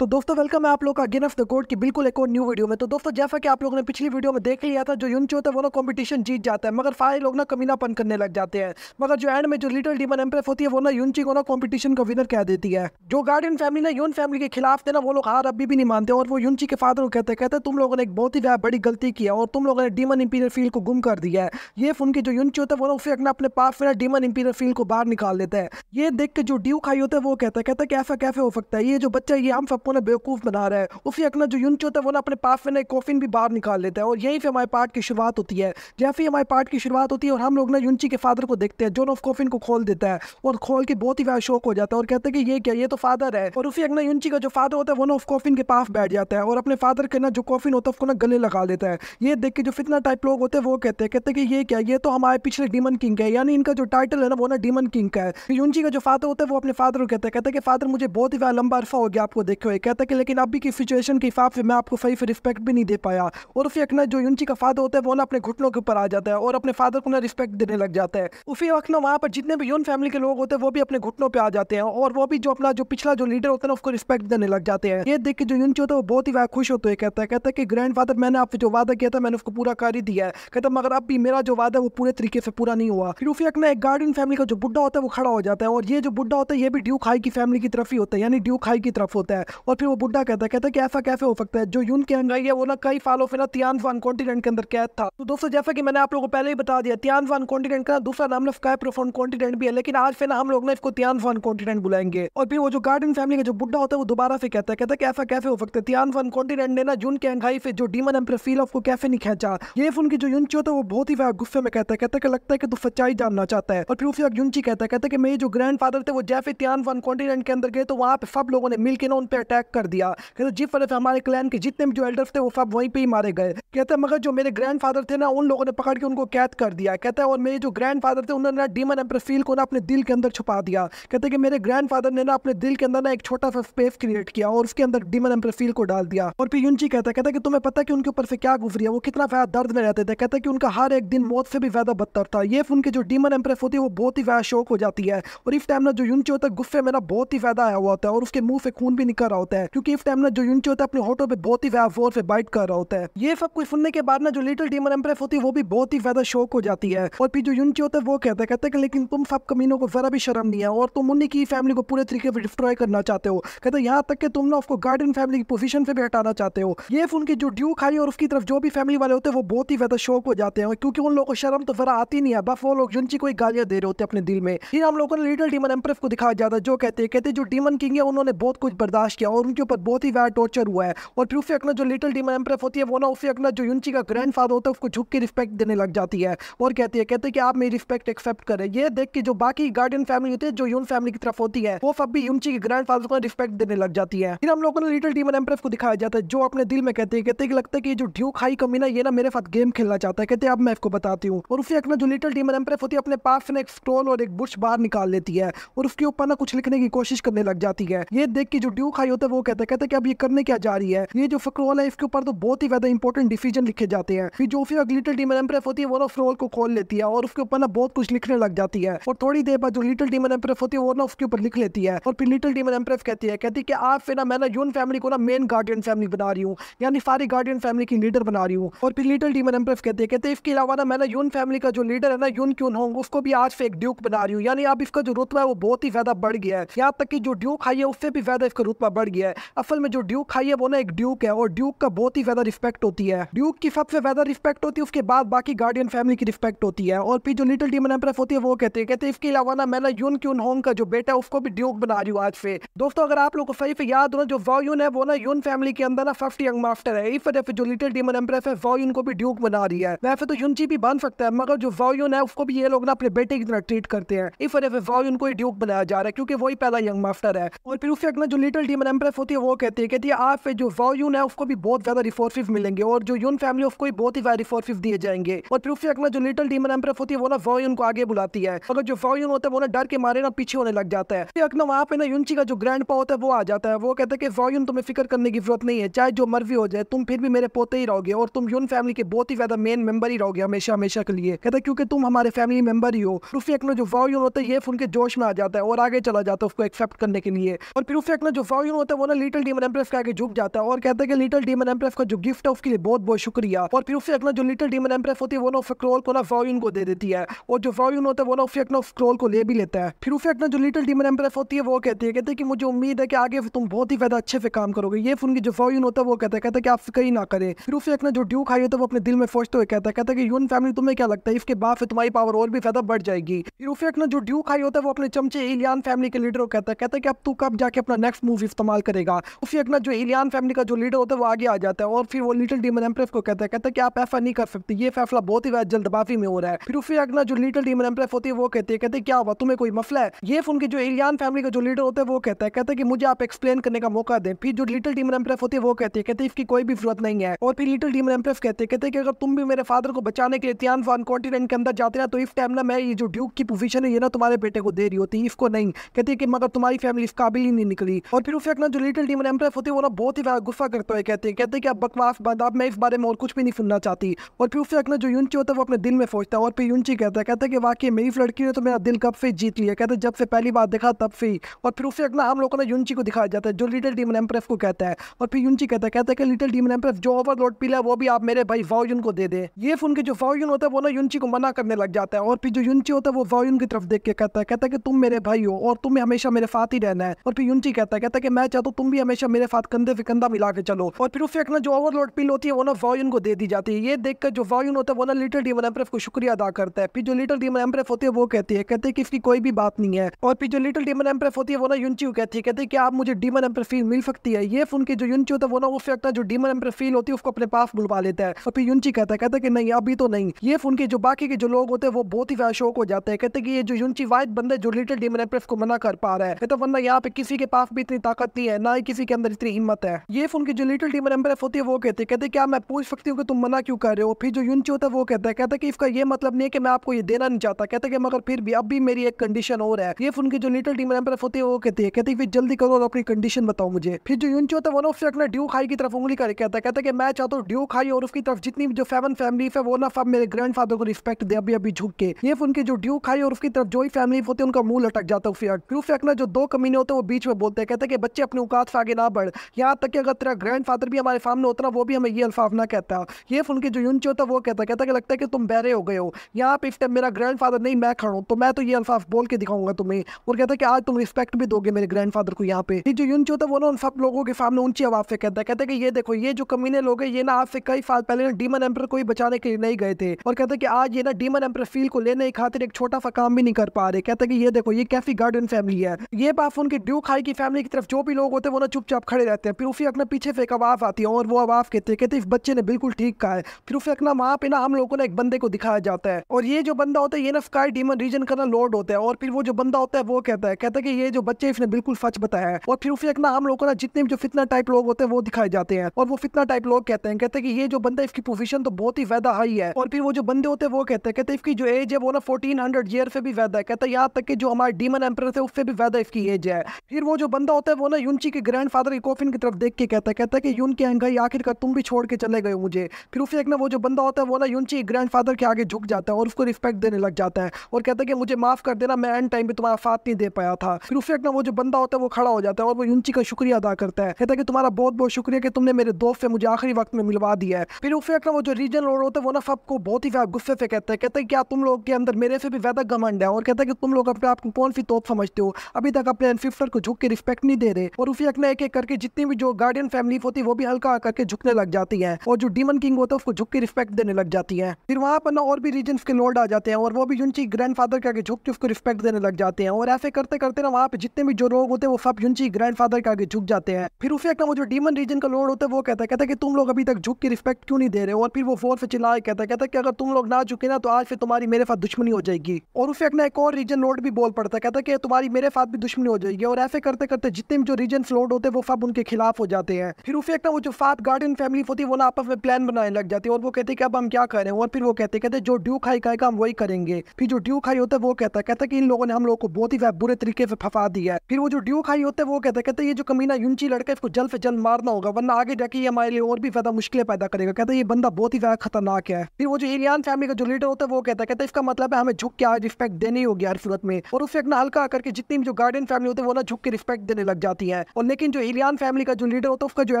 तो दोस्तों वेलकम है आप लोग का अगेन ऑफ द कोर्ट की बिल्कुल एक और न्यू वीडियो में तो दोस्तों जैसा कि आप लोगों ने पिछली वीडियो में देख लिया था जो यून होता है वो ना कॉम्पिटिशन जीत जाता है मगर सारे लोग ना कमीनापन करने लग जाते हैं मगर जो एंड में जो लिटिल डीमन एम्प्रेस होती है वो ना यूनची को ना कॉम्पिटिशन का विनर कह देती है जो गार्डियन फैमिली ना यून फैमिली के खिलाफ थे ना वो लोग हार अभी भी नहीं मानते और वो यूनची के फादर को कहते कहते तुम लोगों ने एक बहुत ही बड़ी गलती की है और तुम लोगों ने डीमन इंपीरियर फील्ड को गुम कर दिया है ये फोन की जो यूनची होता है वो ना उसे अपने अपने पाप में डीमन इंपीरियर फील्ड को बाहर निकाल देता है ये देख के जो ड्यू खाई होता है वो कहता है कहता है कैफे कैसे हो सकता है ये जो बच्चा ये हम सब आपको ना बेवकूफ़ बना रहा है उसी अकला जो यूनिट होता है वो ना अपने पास में ना कॉफिन भी बाहर निकाल लेता है और यहीं से हमारे पार्ट की शुरुआत होती है जैसे ही हमारे पार्ट की शुरुआत होती है और हम लोग ना यूनची के फादर को देखते हैं जो ऑफ कॉफिन को खोल देता है और खोल के बहुत ही वह शौक हो जाता है और कहते हैं कि ये क्या ये तो फादर है और उसी अकना यूनची का जो फादर होता है वो ना ऑफ कॉफिन के पास बैठ जाता है और अपने फादर के ना जो कॉफिन होता है उसको ना गले लगा देता है ये देख के जो फितना टाइप लोग होते हैं वो कहते हैं कहते हैं कि ये क्या ये तो हमारे पिछले डीमन किंग है यानी इनका जो टाइटल है ना वो ना डीमन किंग का है यूनची का जो फादर होता है वो अपने फादर को कहते हैं कहते हैं कि फादर मुझे बहुत ही वह लंबा अरफा हो गया आपको देखे हुए कहता है कि लेकिन अभी की सिचुएशन के हिसाब से मैं आपको सही से रिस्पेक्ट भी नहीं दे पाया और उसी वक्त जो यूनची का फादर होता है वो ना अपने घुटनों के ऊपर आ जाता है और अपने फादर को ना रिस्पेक्ट देने लग जाता है उसी वक्त ना वहाँ पर जितने भी यून फैमिली के लोग होते हैं वो भी अपने घुटनों पर आ जाते हैं और वो भी जो अपना जो पिछला जो लीडर होता है ना उसको रिस्पेक्ट देने लग जाते हैं ये देख के जो यूनची होता है वो बहुत ही वह खुश होते हुए कहता है कहता है कि ग्रैंड फादर मैंने आपसे जो वादा किया था मैंने उसको पूरा कर ही दिया है कहता मगर अब भी मेरा जो वादा है वो पूरे तरीके से पूरा नहीं हुआ फिर उसी वक्त ना एक गार्डियन फैमिली का जो बुढ़ा होता है वो खड़ा हो जाता है और ये जो बुढ़ा होता है ये भी ड्यू खाई की फैमिली की तरफ ही होता है यानी ड्यू खाई की तरफ होता है और फिर वो बुढ़ा कहता है कहता है कि ऐसा कैसे हो सकता है जो यून कैंगाई है वो ना कई सालों फिर तियान फान कॉन्टिनेंट के अंदर कैद था तो दोस्तों जैसा कि मैंने आप लोगों को पहले ही बता दिया तियान फान कॉन्टिनेंट का दूसरा नाम स्काई प्रोफोन कॉन्टिनेंट भी है लेकिन आज फिर हम लोग ना इसको तियान फान कॉन्टिनेंट बुलाएंगे और फिर वो जो गार्डन फैमिली का जो बुढ़ा होता है वो दोबारा से कहता है कहता है ऐसा कैसे हो सकता है तियान फान कॉन्टिनेंट ने ना जून अंगाई से जो डीमन एम्पर फील ऑफ को कैसे नहीं खेचा ये उनकी जो यूनची होता है वो बहुत ही गुस्से में कहता है कहता है लगता है कि तू सच्चाई जानना चाहता है और फिर उसी वक्त यूनची कहता है कहता है कि मेरे जो ग्रैंड फादर थे वो जैसे तियान फान कॉन्टिनेंट के अंदर गए तो वहाँ पे सब लोगों ने मिलकर ना उन पर अटैक कर दिया कहते जी फल हमारे क्लैन के जितने भी जो एल्डर्स थे वो सब वहीं पर ही मारे गए कहते मगर जो मेरे ग्रैंड फादर थे ना उन लोगों ने पकड़ के उनको कैद कर दिया कहते है और मेरे जो ग्रैंड फादर थे उन्होंने ना डीमन एम्पर फील को ना अपने दिल के अंदर छुपा दिया कहते कि मेरे ग्रैंड फादर ने ना अपने दिल के अंदर ना एक छोटा सा स्पेस क्रिएट किया और उसके अंदर डीमन एम्पर फील को डाल दिया और फिर यूनची कहता कहता कि तुम्हें पता कि उनके ऊपर से क्या गुजरी है वो कितना ज्यादा दर्द में रहते थे कहते कि उनका हर एक दिन मौत से भी ज्यादा बदतर था ये उनके जो डीमन एम्प्रेस होती है वो बहुत ही ज्यादा शौक हो जाती है और इस टाइम ना जो यूनची होता है गुस्से में ना बहुत ही ज्यादा आया हुआ होता है और उसके मुंह से खून भी निकल रहा होता है क्योंकि इस टाइम ना जो यूनिटी होता है अपने होटो पे बहुत ही फोर से बाइट कर रहा होता है ये सब कुछ सुनने के बाद ना जो लिटिल डीमन एम्प्रेस होती है वो भी बहुत ही ज्यादा शौक हो जाती है और फिर जो यूनिटी होता है वो कहता है कहते हैं लेकिन तुम सब कमीनों को जरा भी शर्म नहीं है और तुम उन्नी की फैमिली को पूरे तरीके से डिस्ट्रॉय करना चाहते हो कहते हैं यहाँ तक कि तुम ना उसको गार्डन फैमिली की पोजिशन से भी हटाना चाहते हो ये उनकी जो ड्यू खाई और उसकी तरफ जो भी फैमिली वाले होते हैं वो बहुत ही ज्यादा शौक हो जाते हैं क्योंकि उन लोगों को शर्म तो जरा आती नहीं है बस वो लोग यूनिटी को गालियां दे रहे होते हैं अपने दिल में फिर हम लोगों ने लिटिल डीमन एम्प्रेस को दिखाया जाता है जो कहते हैं कहते जो डीमन किंग है उन्होंने बहुत कुछ बर्दाश्त किया और उनके ऊपर बहुत ही बैड टॉर्चर हुआ है और फिर उफी जो लिटिल डीमन एम्प्रेस होती है वो ना उफी अकनत जो यूनची का ग्रैंड फादर होता है उसको झुक के रिस्पेक्ट देने लग जाती है और कहती है कहते हैं कि आप मेरी रिस्पेक्ट एक्सेप्ट करें ये देख के जो बाकी गार्डियन फैमिली होती है जो यून फैमिली की तरफ होती है वो सब भी यूनची के ग्रैंड फादर को रिस्पेक्ट देने लग जाती है फिर हम लोगों ने लिटिल डीमन एम्प्रेस को दिखाया जाता है जो अपने दिल में कहते हैं कहते हैं लगता है कि जो ड्यूक हाई कमी ना ये ना मेरे साथ गेम खेलना चाहता है कहते हैं अब मैं इसको बताती हूँ और उसी अपना जो लिटिल डीमन एम्प्रेस होती है अपने पास से एक स्टोन और एक बुश बाहर निकाल लेती है और उसके ऊपर ना कुछ लिखने की कोशिश करने लग जाती है ये देख के जो ड्यूक हाई होता है मतलब वो कहता है कहता कि अब ये करने क्या जा रही है ये जो वाला है इसके ऊपर तो बहुत ही ज्यादा इंपॉर्टेंट डिसीजन लिखे जाते हैं फिर जो फिर अगली लिटिल डीमन एम्प्रेफ होती है वो ऑफ रोल को खोल लेती है और उसके ऊपर ना बहुत कुछ लिखने लग जाती है और थोड़ी देर बाद जो लिटिल डीमन एम्प्रेफ होती है वो ना उसके ऊपर लिख लेती है और फिर लिटिल डीमन एम्प्रेफ कहती है कहती है कि आप फिर ना मैं ना यून फैमिली को ना मेन गार्डियन फैमिली बना रही हूँ यानी सारी गार्डियन फैमिली की लीडर बना रही हूँ और फिर लिटिल डीमन एम्प्रेफ कहती है कहते इसके अलावा ना मैं ना यून फैमिली का जो लीडर है ना यून क्यून होंग उसको भी आज से एक ड्यूक बना रही हूँ यानी अब इसका जो रुतबा है वो बहुत ही ज्यादा बढ़ गया है यहाँ तक कि जो ड्यूक हाई है उससे भी ज्यादा इसका रुतबा बढ़ गया है असल में जो ड्यूक खाई है वो ना एक ड्यूक है और ड्यूक का बहुत ही ज़्यादा रिस्पेक्ट होती है ड्यूक की सबसे ज़्यादा रिस्पेक्ट होती है उसके बाद बाकी गार्डियन फैमिली की रिस्पेक्ट होती है और फिर जो लिटिल डीमन एम्प्रेस होती है वो कहते हैं कहते इसके अलावा ना मैं यून क्यून होंग का जो बेटा है उसको भी ड्यूक बना रही हूँ आज से दोस्तों अगर आप लोग को सही से याद हो ना जो वॉयून है वो ना यून फैमिली के अंदर ना फर्स्ट यंग मास्टर है इस वजह से जो लिटिल डीमन एम्प्रेस है वॉयून को भी ड्यूक बना रही है वैसे तो यूनची भी बन सकता है मगर जो वॉयून है उसको भी ये लोग ना अपने बेटे की तरह ट्रीट करते हैं इस वजह से वॉयून को ही ड्यूक बनाया जा रहा है क्योंकि वही पहला यंग मास्टर है और फिर उससे अगर जो लिटिल डीमन एम्प्रेस होती है वो कहती है कहती है आप जो वायून है उसको भी बहुत ज़्यादा रिसोर्सेज मिलेंगे और जो यून फैमिली उसको भी बहुत ही ज़्यादा रिसोर्सेज दिए जाएंगे और फिर अगला जो लिटल डीमन एम्प्रेस होती है वो ना वायून को आगे बुलाती है अगर जो वायून होता है वो ना डर के मारे ना पीछे होने लग जाता है अपना वहाँ पे ना यूनची का जो ग्रैंड पा होता है वो आ जाता है वो कहता है कि वायून तुम्हें फिक्र करने की जरूरत नहीं है चाहे जो मर्जी हो जाए तुम फिर भी मेरे पोते ही रहोगे और तुम यून फैमिली के बहुत ही ज़्यादा मेन मेंबर ही रहोगे हमेशा हमेशा के लिए कहता है क्योंकि तुम हमारे फैमिली मेंबर ही हो रूफी अकनो जो वायून होता है ये उनके जोश में आ जाता है और आगे चला जाता है उसको एक्सेप्ट करने के लिए और फिर रूफी अकनो जो वायून होता है वो ना लिटिल डीमन एम्प्रेस का आगे झुक जाता है और कहता है कि लिटिल डीमन एम्प्रेस का जो गिफ्ट है उसके लिए बहुत बहुत शुक्रिया और फिर उसे अपना जो लिटिल डीमन एम्प्रेस होती है वो ना क्रोल को ना फाउन को दे देती है और जो फाउन होता है वो ना उसे अपना क्रोल को ले भी लेता है फिर उसे अपना जो लिटिल डीमन एम्प्रेस होती है वो कहती है कहते हैं कि मुझे उम्मीद है कि आगे तुम बहुत ही ज्यादा अच्छे से काम करोगे ये फिर उनकी जो फाउन होता है वो कहता है कहता है कि आप कहीं ना करें फिर उसे अपना जो ड्यूक हाई होता है वो अपने दिल में सोचते हुए कहता है कहता है कि यून फैमिली तुम्हें क्या लगता है इसके बाद फिर तुम्हारी पावर और भी ज्यादा बढ़ जाएगी फिर उसे अपना जो ड्यूक हाई होता है वो अपने चमचे इलियान फैमिली के लीडर को कहता है कहता है कि अब तू कब जाके अपना नेक्स्ट मूव इस्तेमाल इस्तेमाल करेगा और फिर अपना जो इलियान फैमिली का जो लीडर होता है वो आगे आ जाता है और फिर वो लिटिल डीमन एम्प्रेस को कहता है कहता है कि आप ऐसा नहीं कर सकते ये फैसला बहुत ही वैध जल्दबाजी में हो रहा है फिर उसी अपना जो लिटिल डीमन एम्प्रेस होती है वो कहती है कहते क्या हुआ तुम्हें कोई मसला है ये फिर उनकी जो इलियान फैमिली का जो लीडर होता है वो कहता है कहते है कि मुझे आप एक्सप्लेन करने का मौका दें फिर जो लिटिल डीमन एम्प्रेस होती है वो कहती है कहते है इसकी कोई भी जरूरत नहीं है और फिर लिटिल डीमन एम्प्रेस कहते कहते हैं कि अगर तुम भी मेरे फादर को बचाने के लिए तियान फान कॉन्टिनेंट के अंदर जाते ना तो इस टाइम ना मैं ये जो ड्यूक की पोजीशन है ये ना तुम्हारे बेटे को दे रही होती है इसको नहीं कहती है कि मगर तुम्हारी फैमिली इस काबिल ही नहीं निकली और फिर उसे अपना जो लिटिल डीमन एम्प्रेस होती है वो ना बहुत ही गुस्सा करते हुए कहते हैं कहते हैं कि आप बकवास बंद आप मैं इस बारे में और कुछ भी नहीं सुनना चाहती और फिर उससे अपना जो यूनची होता है वो अपने दिल में सोचता है और फिर यूनची कहता है कहते हैं कि वाकई मेरी लड़की ने तो मेरा दिल कब से जीत लिया कहते हैं जब से पहली बार देखा तब से ही और फिर उससे अपना हम लोगों ने यूनची को दिखाया जाता है जो लिटिल डीमन एम्प्रेस को कहता है और फिर यूनची कहता है कहते हैं कि लिटिल डीमन एम्प्रेस जो ओवरलोड पीला है वो भी आप मेरे भाई वाओयुन को दे दे ये सुन के जो वाओयुन होता है वो ना यूनची को मना करने लग जाता है और फिर जो यूनची होता है वो वाओयुन की तरफ देख के कहता है कहता है कि तुम मेरे भाई हो और तुम्हें हमेशा मेरे साथ ही रहना है और फिर यूनची कहता है कहता है कि मैं बचा तो तुम भी हमेशा मेरे साथ कंधे से कंधा मिला के चलो और फिर उसे अपना जो ओवरलोड पिल होती है वो ना वॉयन को दे दी जाती है ये देखकर जो वॉयन होता है वो ना लिटिल डीमन एम्प्रेस को शुक्रिया अदा करता है फिर जो लिटिल डीमन एम्प्रेस होती है वो कहती है कहते हैं कि इसकी कोई भी बात नहीं है और फिर जो लिटिल डीमन एम्प्रेस होती है वो ना यूनची कहती है कहते हैं कि आप मुझे डीमन एम्प्रेस फील मिल सकती है ये फोन की जो यूनची होता है वो ना उसे अपना जो डीमन एम्प्रेस फील होती है उसको अपने पास बुलवा लेता है और फिर यूनची कहता है कहते हैं कि नहीं अभी तो नहीं ये फोन के जो बाकी के जो लोग होते हैं वो बहुत ही ज्यादा शौक हो जाते हैं कहते हैं कि ये जो यूनची वाइट बंदे जो लिटिल डीमन एम्प्रेस को मना कर पा रहा है तो वरना यहाँ पे किसी के पास भी इतनी ताकत नहीं नहीं है ना ही किसी के अंदर इतनी हिम्मत है ये फोन की जो लिटिल टीम एम्बरेफ होती है वो कहते है कहते क्या मैं पूछ सकती हूँ कि तुम मना क्यों कर रहे हो फिर जो यूनची होता है वो कहता है कहता कि इसका ये मतलब नहीं है कि मैं आपको ये देना नहीं चाहता कहते कि मगर फिर भी अब भी मेरी एक कंडीशन और है ये फोन की जो लिटिल टीम मेंबर होती है वो कहती है कहती फिर जल्दी करो और अपनी कंडीशन बताओ मुझे फिर जो यूनची होता है वो उससे अपना ड्यू खाई की तरफ उंगली कर कहता है कहता कि मैं चाहता हूँ ड्यू खाई और उसकी तरफ जितनी जो फेवन फैमिली है वो ना सब मेरे ग्रैंड फादर को रिस्पेक्ट दे अभी अभी झुक के ये फोन की जो ड्यू खाई और उसकी तरफ जो ही फैमिली होती है उनका मुंह लटक जाता है फिर ड्यू फेंकना जो दो कमीने होते हैं वो बीच में बोलते हैं कहते हैं कि बच्चे अपने औकात से आगे ना बढ़ यहाँ तक कि अगर तेरा ग्रैंड फादर भी हमारे सामने होता ना वो भी हमें ये अल्फाज ना कहता ये उनके जो यूनचे होता वो कहता कहता कि लगता है कि तुम बहरे हो गए हो यहाँ पे इस टाइम मेरा ग्रैंड फादर नहीं मैं खड़ा हूँ तो मैं तो ये अल्फाज बोल के दिखाऊंगा तुम्हें और कहता कि आज तुम रिस्पेक्ट भी दोगे मेरे ग्रैंड फादर को यहाँ पे जो यूनचे होता वो ना उन सब लोगों के सामने ऊंची आवाज से कहता कहता कि ये देखो ये जो कमीने लोग हैं ये ना आज से कई साल पहले डीमन एम्पर को ही बचाने के लिए नहीं गए थे और कहते कि आज ये ना डीमन एम्पर फील को लेने की खातिर एक छोटा सा काम भी नहीं कर पा रहे कहते कि ये देखो ये कैफी गार्डन फैमिली है ये बात उनके ड्यूक हाई की फैमिली की तरफ जो भी लोग होते हैं वो ना चुपचाप खड़े रहते हैं फिर उफी अकना पीछे से एक आवाज़ आती है और वो आवाज़ कहते हैं कहते इस बच्चे ने बिल्कुल ठीक कहा है फिर उफी अकना वहाँ पे ना हम लोगों ने एक बंदे को दिखाया जाता है और ये जो बंदा होता है ये ना स्काई डीमन रीजन का ना लॉर्ड होता है और फिर वो जो बंदा होता है वो कहता है कहता है कि ये जो बच्चे इसने बिल्कुल सच बताया है और फिर उफी अकना हम लोगों को ना जितने भी जो फितना टाइप लोग होते हैं वो दिखाए जाते हैं और वो फितना टाइप लोग कहते हैं कहते हैं कि ये जो बंदा इसकी पोजिशन तो बहुत ही ज्यादा हाई है और फिर वो जो बंदे होते हैं वो कहते हैं कहते हैं इसकी जो एज है वो ना फोर्टीन हंड्रेड ईयर से भी ज्यादा है कहते हैं यहाँ तक कि जो हमारे डीमन एम्पर थे उससे भी ज्यादा इसकी एज है फिर वो जो बंदा होता है वो ना यूनची के ग्रैंड इकोफिन की तरफ देख के कहता है कहता है कि यून के अंगाई आखिरकार तुम भी छोड़ के चले गए मुझे फिर उसे एक ना वो जो बंदा होता है वो ना यूनची फादर के आगे झुक जाता है और उसको रिस्पेक्ट देने लग जाता है और कहता है कि मुझे माफ़ कर देना मैं एंड टाइम पर तुम्हारा साथ नहीं दे पाया था फिर उसे एक ना वो जो बंदा होता है वो खड़ा हो जाता है और वो यूनची का शुक्रिया अदा करता है कहता है कि तुम्हारा बहुत बहुत शुक्रिया कि तुमने मेरे दोस्त से मुझे आखिरी वक्त में मिलवा दिया है फिर उसे एक ना वो जो रीजन रोड होता है वो ना सबको बहुत ही गुस्से से कहता है कहता है क्या तुम लोग के अंदर मेरे से भी ज़्यादा घमंड है और कहता है कि तुम लोग अपने आप को कौन सी तोप समझते हो अभी तक अपने एनफिफ्टर को झुक के रिस्पेक्ट नहीं दे रहे और हक में एक एक करके जितनी भी जो गार्डियन फैमिली होती है वो भी हल्का करके झुकने लग जाती है और जो डीमन किंग होता है उसको झुक के रिस्पेक्ट देने लग जाती है फिर वहाँ पर ना और भी रीजन के लोड आ जाते हैं और वो भी युनची ग्रैंड फादर के आगे झुक के उसको रिस्पेक्ट देने लग जाते हैं और ऐसे करते करते ना वहाँ पे जितने भी जो लोग होते हैं वो सब युनची ग्रैंड फादर के आगे झुक जाते हैं फिर उफियक ना वो जो डीमन रीजन का लोड होता है वो कहता है कहता है कि तुम लोग अभी तक झुक के रिस्पेक्ट क्यों नहीं दे रहे और फिर वो फोर से चिल्ला कहता है कहता है कि अगर तुम लोग ना झुके ना तो आज फिर तुम्हारी मेरे साथ दुश्मनी हो जाएगी और उसे ना एक और रीजन लोड भी बोल पड़ता है कहता है कि तुम्हारी मेरे साथ भी दुश्मनी हो जाएगी और ऐसे करते करते जितने भी जो रीजन फ्लोड होते वो सब उनके खिलाफ हो जाते हैं फिर उसे ना वो जो सात गार्डियन फैमिली होती है वो ना आपस में प्लान बनाने लग जाती है और वो कहते हैं कि अब हम क्या करें और फिर वो कहते कहते जो ड्यू खाई कहेगा हम वही करेंगे फिर जो ड्यू खाई होता है वो कहता है कहता है कि इन लोगों ने हम लोग को बहुत ही बुरे तरीके से फंसा दिया है फिर वो जो ड्यू खाई होता है वो कहता है कहते ये जो कमीना यूंची लड़का इसको जल्द से जल्द मारना होगा वरना आगे जाके ये हमारे लिए और भी ज्यादा मुश्किलें पैदा करेगा कहता है ये बंदा बहुत ही ज्यादा खतरनाक है फिर वो जो एलियान फैमिली का जो लीडर होता है वो कहता है कहता इसका मतलब है हमें झुक के आज रिस्पेक्ट देनी होगी हर सूरत में और उसे ना हल्का करके जितनी जो गार्डियन फैमिली होती है वो ना झुक के रिस्पेक्ट देने लग जाती है है और लेकिन जो इलियान फैमिली का जो लीडर होता है उसका जो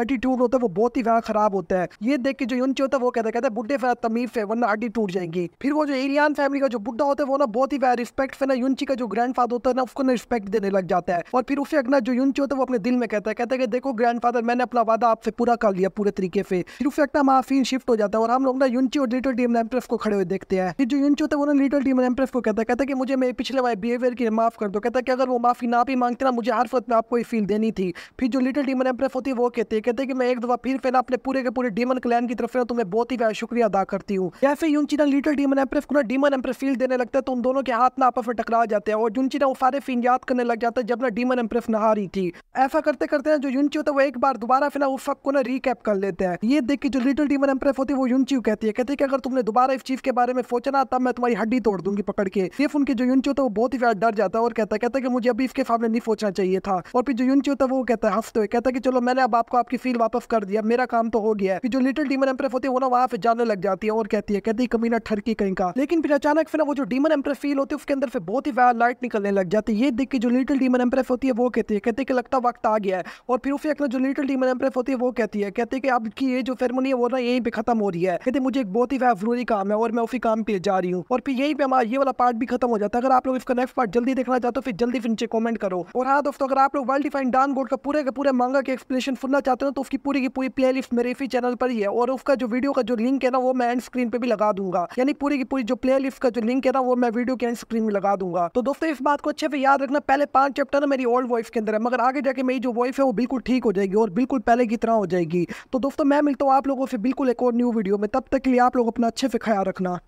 एटीट्यूड होता है वो बहुत ही ज्यादा खराब होता है ये देख के जो यूनचे होता है वो कहता है कहता है बुढ़े फैला तमीफ है वरना हड्डी टूट जाएंगी फिर वो जो इलियान फैमिली का जो बुढ़ा होता है वो ना बहुत ही ज्यादा रिस्पेक्ट फैला यूनची का जो ग्रैंड होता है ना उसको ना रिस्पेक्ट देने लग जाता है और फिर उसे अपना जो यूनचे होता है वो अपने दिल में कहता है कहता है कि देखो ग्रैंड मैंने अपना वादा आपसे पूरा कर लिया पूरे तरीके से फिर उसे अपना माफिन शिफ्ट हो जाता है और हम लोग ना यूनची और लिटल टीम एम्प्रेस को खड़े हुए देखते हैं फिर जो यूनचे होता है वो ना लिटल टीम एम्प्रेस को कहता है कहता है कि मुझे मेरे पिछले वाले बिहेवियर की माफ कर दो कहता है कि अगर वो माफी ना भी मांगते ना मुझे हर वक्त में आपको ये फील देनी नहीं थी फिर जो लिटिल डीमन एम्प्रेस होती है वो कहते हैं कहते हैं कि मैं एक दफ़ा फिर फिर अपने पूरे के पूरे डीमन क्लैन की तरफ से तुम्हें तो बहुत ही शुक्रिया अदा करती हूँ या फिर यूनचिना लिटिल डीमन एम्प्रेस को ना डीमन एम्प्रेस फील देने लगता है तो उन दोनों के हाथ ना आपस में टकरा जाते हैं और यूनचिना वो सारे फिन याद करने लग जाता है जब ना डीमन एम्प्रेस नहा रही थी ऐसा करते करते ना जो यूनची होता है वो एक बार दोबारा फिर ना उस वक्त को ना रिकैप कर लेते हैं ये देख के जो लिटिल डीमन एम्प्रेस होती है वो यूनची कहती है कहते हैं कि अगर तुमने दोबारा इस चीज़ के बारे में सोचा ना तब मैं तुम्हारी हड्डी तोड़ दूंगी पकड़ के सिर्फ उनके जो यूनची होता है वो बहुत ही डर जाता है और कहता है कहता है कि मुझे अभी इसके सामने नहीं सोचना चाहिए था और फिर जो यूनची होता वो कहता है हंसते हुए कहता है कि चलो मैंने अब आपको आपकी फील वापस कर दिया मेरा काम तो हो गया है जो लिटिल डीमन एम्प्रेस होती है वो ना वहाँ पे जाने लग जाती है और कहती है कहती है कमीना ठरकी कहीं का लेकिन फिर अचानक फिर वो जो डीमन एम्प्रेस फील होती है उसके अंदर फिर बहुत ही वायर लाइट निकलने लग जाती है ये देख के जो लिटिल डीमन एम्प्रेस होती है वो कहती है कहती है कि लगता वक्त आ गया है और फिर उसे अंदर जो लिटिल डीमन एम्प्रेस होती है वो कहती है कहती है कि अब की ये जो सेरेमनी है वो ना यहीं पर खत्म हो रही है कहते मुझे एक बहुत ही वह जरूरी काम है और मैं उसी काम पे जा रही हूँ और फिर यही पे हमारा ये वाला पार्ट भी खत्म हो जाता है अगर आप लोग इसका नेक्स्ट पार्ट जल्दी देखना चाहते हो तो फिर जल्दी फिर नीचे कॉमेंट करो और हाँ दोस्तों अगर आप लोग वर्ल्ड डिफाइन किसान गोल्ड का पूरे के पूरे मांगा की एक्सप्लेनेशन सुनना चाहते हो तो उसकी पूरी की पूरी प्ले लिस्ट मेरे इसी चैनल पर ही है और उसका जो वीडियो का जो लिंक है ना वो मैं एंड स्क्रीन पर भी लगा दूंगा यानी पूरी की पूरी जो प्ले लिस्ट का जो लिंक है ना वो मैं वीडियो के एंड स्क्रीन में लगा दूंगा तो दोस्तों इस बात को अच्छे से याद रखना पहले पांच चैप्टर ना मेरी ओल्ड वॉइस के अंदर है मगर आगे जाके मेरी जो वॉइस है वो बिल्कुल ठीक हो जाएगी और बिल्कुल पहले की तरह हो जाएगी तो दोस्तों मैं मिलता हूँ आप लोगों से बिल्कुल एक और न्यू वीडियो में तब तक के लिए आप लोग अपना अच्छे से ख्याल रखना